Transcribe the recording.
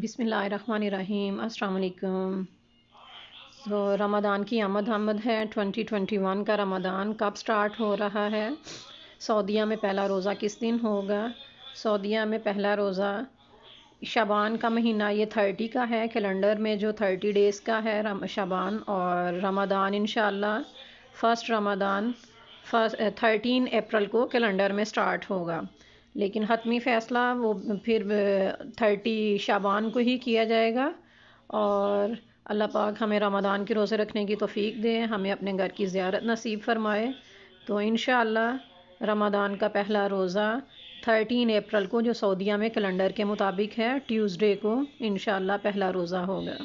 बिसमीम अल्लाम तो रमदान की आमद आमद है 2021 का रमदान कब स्टार्ट हो रहा है सऊदिया में पहला रोज़ा किस दिन होगा सऊदिया में पहला रोज़ा शबान का महीना ये थर्टी का है कैलेंडर में जो थर्टी डेज़ का है रम शबान और Ramadan in first Ramadan first thirteen April को कैलेंडर में स्टार्ट होगा लेकिन हतमी फ़ैसला वो फिर थर्टी शाबान को ही किया जाएगा और अल्लाह पाक हमें रमदान के रोज़े रखने की तोफ़ी दे हमें अपने घर की ज़्यारत नसीब फरमाए तो इन रमदान का पहला रोज़ा थर्टीन अप्रैल को जो सऊदीया में कैलेंडर के मुताबिक है ट्यूसडे को इन पहला रोज़ा होगा